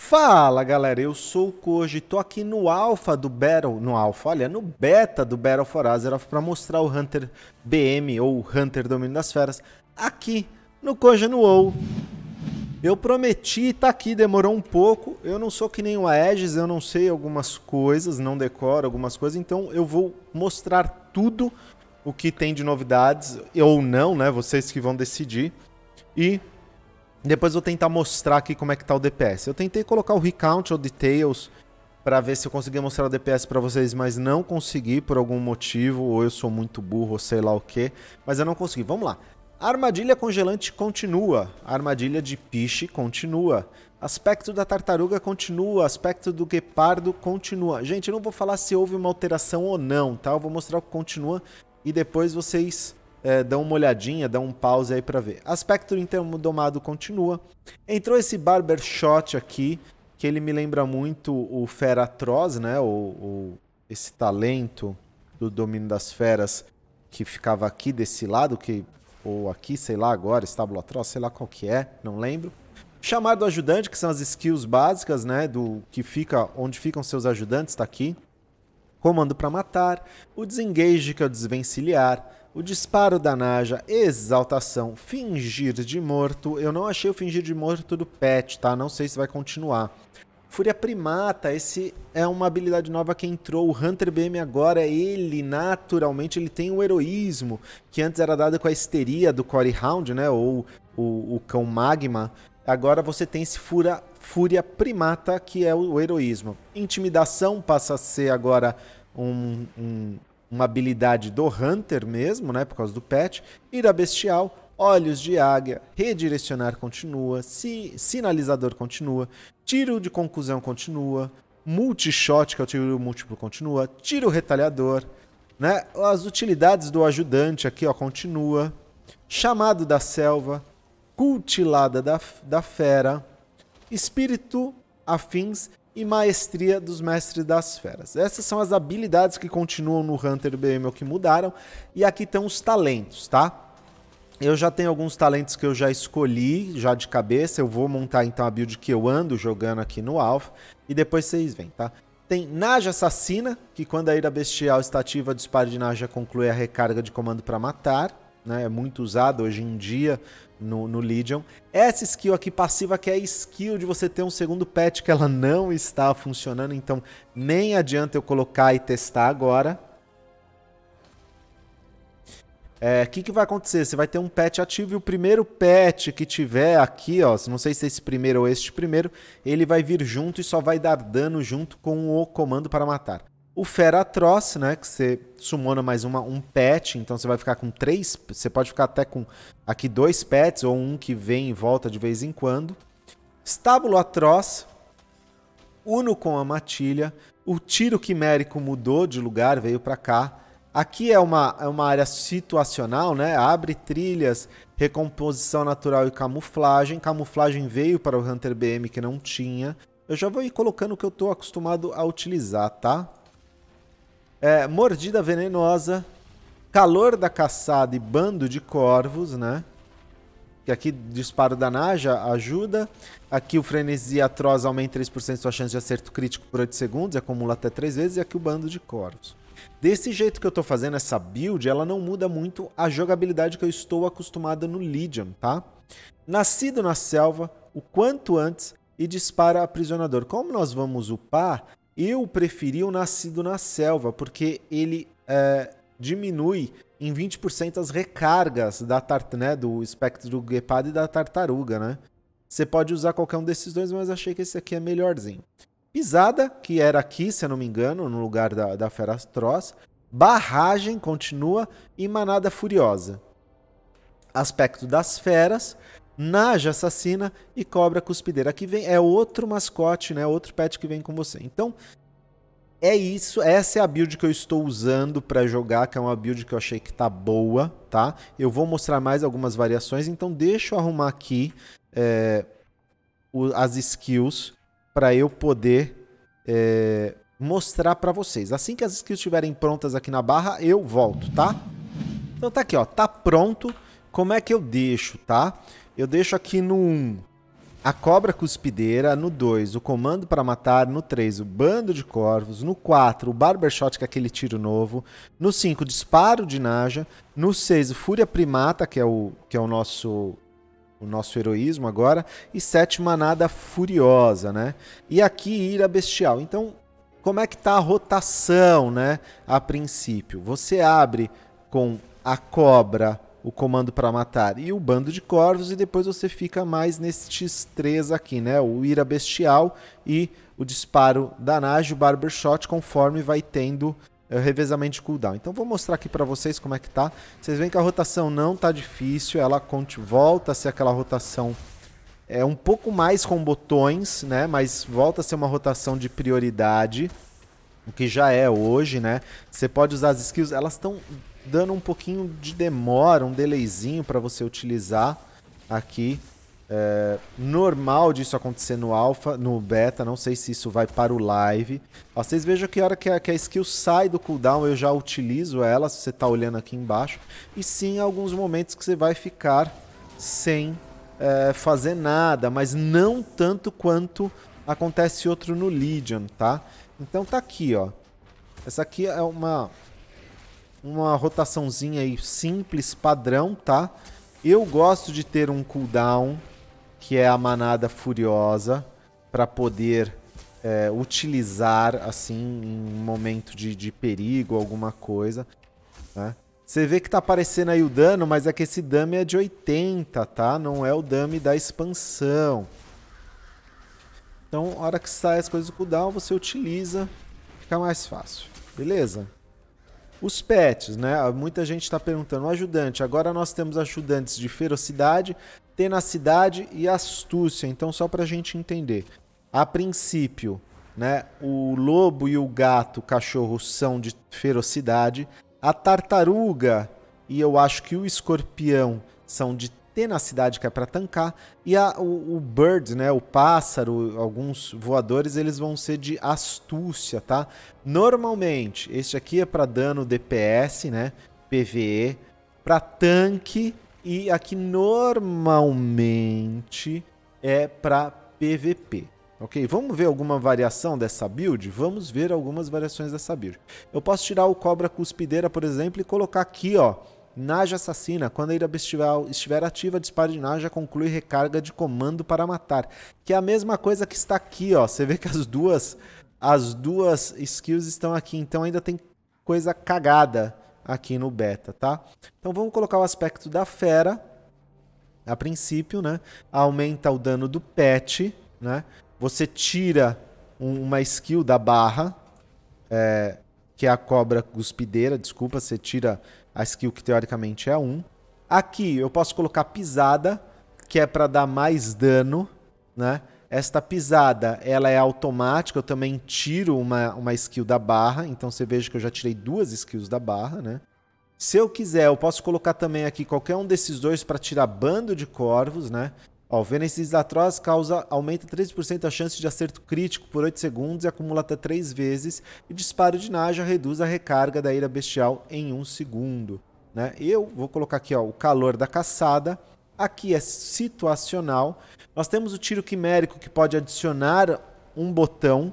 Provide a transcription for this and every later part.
Fala galera, eu sou o Koji, tô aqui no Alpha do Battle, no Alpha, olha, no beta do Battle for Azeroth para mostrar o Hunter BM ou Hunter Domínio das Feras aqui no Koji no WoW. Eu prometi, tá aqui, demorou um pouco. Eu não sou que nem o Aegis, eu não sei algumas coisas, não decoro algumas coisas, então eu vou mostrar tudo o que tem de novidades ou não, né? Vocês que vão decidir. E depois vou tentar mostrar aqui como é que tá o DPS. Eu tentei colocar o recount ou details para ver se eu conseguia mostrar o DPS para vocês, mas não consegui por algum motivo, ou eu sou muito burro, ou sei lá o que, mas eu não consegui. Vamos lá. A armadilha congelante continua, a armadilha de piche continua, aspecto da tartaruga continua, aspecto do guepardo continua. Gente, eu não vou falar se houve uma alteração ou não, tá? Eu vou mostrar o que continua e depois vocês é, dão uma olhadinha, dão um pause aí para ver. Aspecto interdomado continua. Entrou esse Barbershot aqui, que ele me lembra muito o Fera Atroz, né? O, o, esse talento do domínio das feras que ficava aqui desse lado, que ou aqui, sei lá agora, estábulo atroz, sei lá qual que é, não lembro. Chamar do ajudante, que são as skills básicas, né, do que fica, onde ficam seus ajudantes, está aqui. Comando para matar, o desengage, que é o desvencilhar, o disparo da Naja, exaltação, fingir de morto. Eu não achei o fingir de morto do pet, tá? Não sei se vai continuar. Fúria Primata, esse é uma habilidade nova que entrou. O Hunter BM agora, ele naturalmente ele tem o heroísmo, que antes era dado com a histeria do corey Hound, né? Ou o, o cão magma. Agora você tem esse fura, Fúria Primata, que é o, o heroísmo. Intimidação passa a ser agora um, um, uma habilidade do Hunter mesmo, né, por causa do patch, Ira Bestial, Olhos de Águia, Redirecionar continua, si, Sinalizador continua, Tiro de Conclusão continua, Multishot, que é o tiro múltiplo, continua, Tiro Retalhador, né, as utilidades do Ajudante aqui, ó, continua, Chamado da Selva, Cultilada da, da Fera, Espírito Afins e maestria dos mestres das feras. Essas são as habilidades que continuam no Hunter BM é que mudaram e aqui estão os talentos, tá? Eu já tenho alguns talentos que eu já escolhi, já de cabeça. Eu vou montar então a build que eu ando jogando aqui no Alpha. E depois vocês veem, tá? Tem Naja Assassina, que quando a ira bestial está ativa, dispara de Naja conclui a recarga de comando para matar né? É muito usado hoje em dia no, no Legion. Essa skill aqui passiva que é a skill de você ter um segundo pet que ela não está funcionando, então nem adianta eu colocar e testar agora. O é, que, que vai acontecer? Você vai ter um pet ativo e o primeiro pet que tiver aqui, ó, não sei se é esse primeiro ou este primeiro, ele vai vir junto e só vai dar dano junto com o comando para matar. O Fera Atroz, né? Que você sumona mais uma, um pet, então você vai ficar com três. Você pode ficar até com aqui dois pets, ou um que vem e volta de vez em quando. Estábulo Atroz, Uno com a matilha. O tiro quimérico mudou de lugar, veio para cá. Aqui é uma, é uma área situacional, né? Abre trilhas, recomposição natural e camuflagem. Camuflagem veio para o Hunter BM que não tinha. Eu já vou ir colocando o que eu estou acostumado a utilizar, tá? É, mordida venenosa, calor da caçada e bando de corvos, né? Que aqui disparo da Naja ajuda. Aqui o frenesi atroz aumenta 3% sua chance de acerto crítico por 8 segundos, acumula até 3 vezes. E aqui o bando de corvos. Desse jeito que eu tô fazendo essa build, ela não muda muito a jogabilidade que eu estou acostumado no Legion, tá? Nascido na selva, o quanto antes e dispara aprisionador. Como nós vamos upar, eu preferi o Nascido na Selva, porque ele é, diminui em 20% as recargas da tart, né, do espectro do guepardo e da tartaruga, né? Você pode usar qualquer um desses dois, mas achei que esse aqui é melhorzinho. Pisada, que era aqui, se eu não me engano, no lugar da, da Fera Atroz. Barragem, continua. E Manada Furiosa. Aspecto das feras. Naja assassina e Cobra cuspideira. Aqui vem é outro mascote, né? Outro pet que vem com você. Então, é isso, essa é a build que eu estou usando para jogar, que é uma build que eu achei que tá boa, tá? Eu vou mostrar mais algumas variações, então deixa eu arrumar aqui é, o, as skills para eu poder é, mostrar para vocês. Assim que as skills estiverem prontas aqui na barra, eu volto, tá? Então tá aqui, ó, tá pronto. Como é que eu deixo, tá? Eu deixo aqui no 1 a cobra cuspideira, no 2 o comando para matar, no 3 o bando de corvos, no 4 o barbershot que é aquele tiro novo, no 5 o disparo de naja, no 6 o fúria primata, que é o que é o nosso o nosso heroísmo agora, e 7 manada furiosa, né? E aqui ira bestial. Então, como é que tá a rotação, né, a princípio? Você abre com a cobra o comando para matar e o bando de corvos, e depois você fica mais nestes três aqui, né? O ira bestial e o disparo danage, o barbershot, conforme vai tendo o eh, revezamento de cooldown. Então vou mostrar aqui para vocês como é que tá. Vocês veem que a rotação não tá difícil, ela volta a ser aquela rotação é um pouco mais com botões, né? Mas volta a ser uma rotação de prioridade o que já é hoje, né? Você pode usar as skills, elas estão dando um pouquinho de demora, um delayzinho para você utilizar aqui. É, normal disso acontecer no alpha, no beta, não sei se isso vai para o live. Ó, vocês vejam que a hora que a, que a skill sai do cooldown, eu já utilizo ela, se você está olhando aqui embaixo. E sim, alguns momentos que você vai ficar sem é, fazer nada, mas não tanto quanto acontece outro no Legion, tá? Então tá aqui, ó. Essa aqui é uma uma rotaçãozinha aí simples, padrão, tá? Eu gosto de ter um cooldown, que é a manada furiosa, para poder é, utilizar assim em um momento de, de perigo, alguma coisa. Né? Você vê que tá aparecendo aí o dano, mas é que esse dano é de 80, tá? Não é o dano da expansão. Então, na hora que sai as coisas do cooldown, você utiliza, fica mais fácil. Beleza? Os pets, né? Muita gente está perguntando, o ajudante. Agora nós temos ajudantes de ferocidade, tenacidade e astúcia. Então, só para a gente entender. A princípio, né? O lobo e o gato, o cachorro, são de ferocidade. A tartaruga e eu acho que o escorpião são de na cidade, que é para tancar. E a, o, o, bird, né, o pássaro, alguns voadores, eles vão ser de astúcia, tá? Normalmente, este aqui é para dano DPS, né, PVE, para tanque e aqui normalmente é para PVP. Ok, vamos ver alguma variação dessa build? Vamos ver algumas variações dessa build. Eu posso tirar o Cobra Cuspideira, por exemplo, e colocar aqui, ó, Naja assassina. Quando a ira bestial estiver ativa, dispare de Naja conclui recarga de comando para matar. Que é a mesma coisa que está aqui, ó. Você vê que as duas as duas skills estão aqui, então ainda tem coisa cagada aqui no beta, tá? Então vamos colocar o aspecto da fera a princípio, né? Aumenta o dano do pet, né? Você tira um, uma skill da barra, é, que é a cobra cuspideira, desculpa, você tira a skill que teoricamente é 1. Aqui eu posso colocar pisada, que é para dar mais dano, né? Esta pisada, ela é automática, eu também tiro uma, uma skill da barra, então você veja que eu já tirei duas skills da barra, né? Se eu quiser, eu posso colocar também aqui qualquer um desses dois para tirar bando de corvos, né? Ó, vendo esses atrás causa aumenta 13% a chance de acerto crítico por 8 segundos e acumula até 3 vezes. E disparo de Naja reduz a recarga da ira bestial em 1 segundo. Né? Eu vou colocar aqui ó, o calor da caçada. Aqui é situacional. Nós temos o tiro quimérico que pode adicionar um botão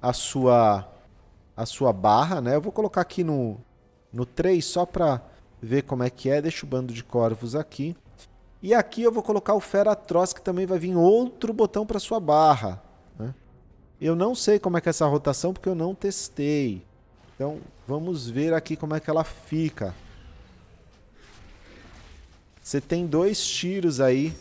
à sua, à sua barra. Né? Eu vou colocar aqui no, no 3 só para ver como é que é. Deixa o bando de corvos aqui. E aqui eu vou colocar o Fera Atroz, que também vai vir outro botão para sua barra. Né? Eu não sei como é que é essa rotação, porque eu não testei. Então, vamos ver aqui como é que ela fica. Você tem dois tiros aí,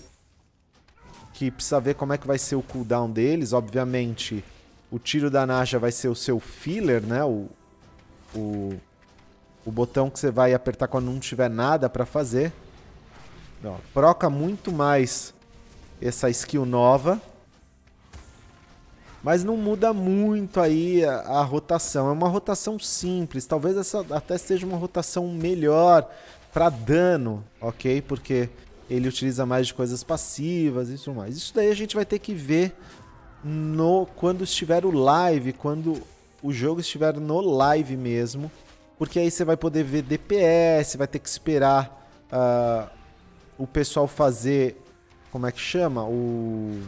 que precisa ver como é que vai ser o cooldown deles. Obviamente, o tiro da Naja vai ser o seu filler, né? O, o, o botão que você vai apertar quando não tiver nada para fazer. Não, proca muito mais essa skill nova. Mas não muda muito aí a, a, rotação. É uma rotação simples. Talvez essa até seja uma rotação melhor para dano, ok? Porque ele utiliza mais de coisas passivas e tudo mais. Isso daí a gente vai ter que ver no quando estiver o live, quando o jogo estiver no live mesmo. Porque aí você vai poder ver DPS, vai ter que esperar... Uh, o pessoal fazer. Como é que chama? O.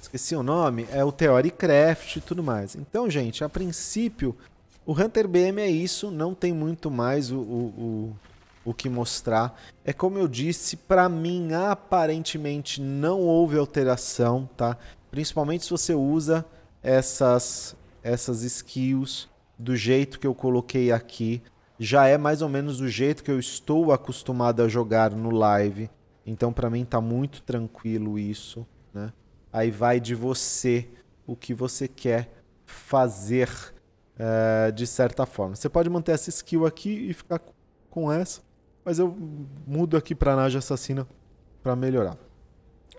Esqueci o nome. É o Theorycraft e tudo mais. Então, gente, a princípio, o Hunter BM é isso. Não tem muito mais o, o, o, o que mostrar. É como eu disse, para mim, aparentemente não houve alteração, tá? Principalmente se você usa essas, essas skills do jeito que eu coloquei aqui já é mais ou menos do jeito que eu estou acostumado a jogar no live. Então para mim tá muito tranquilo isso, né? Aí vai de você o que você quer fazer uh, de certa forma. Você pode manter essa skill aqui e ficar com essa, mas eu mudo aqui para Naja Assassina para melhorar.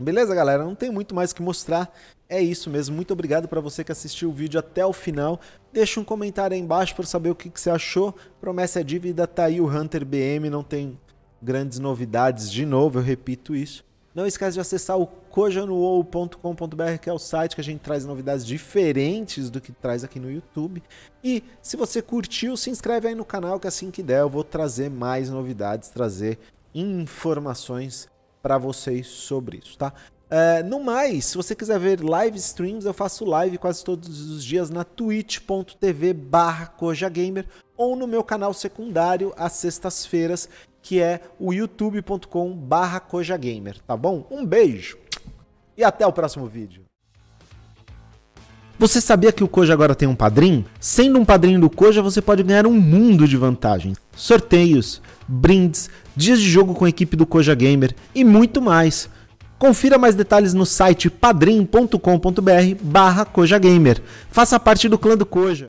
Beleza, galera? Não tem muito mais que mostrar. É isso mesmo. Muito obrigado para você que assistiu o vídeo até o final. Deixa um comentário aí embaixo para saber o que, que você achou. Promessa é dívida, tá aí o Hunter BM, não tem grandes novidades de novo, eu repito isso. Não esquece de acessar o cojanuou.com.br, que é o site que a gente traz novidades diferentes do que traz aqui no YouTube. E se você curtiu, se inscreve aí no canal, que é assim que der eu vou trazer mais novidades, trazer informações para vocês sobre isso, tá? Uh, no mais, se você quiser ver live streams, eu faço live quase todos os dias na twitch.tv barra Gamer ou no meu canal secundário às sextas-feiras, que é o youtube.com barra Gamer, tá bom? Um beijo e até o próximo vídeo. Você sabia que o Koja agora tem um padrinho? Sendo um padrinho do Koja, você pode ganhar um mundo de vantagens sorteios, brindes, dias de jogo com a equipe do Koja Gamer e muito mais. Confira mais detalhes no site padrim.com.br barra Koja Gamer. Faça parte do clã do Koja.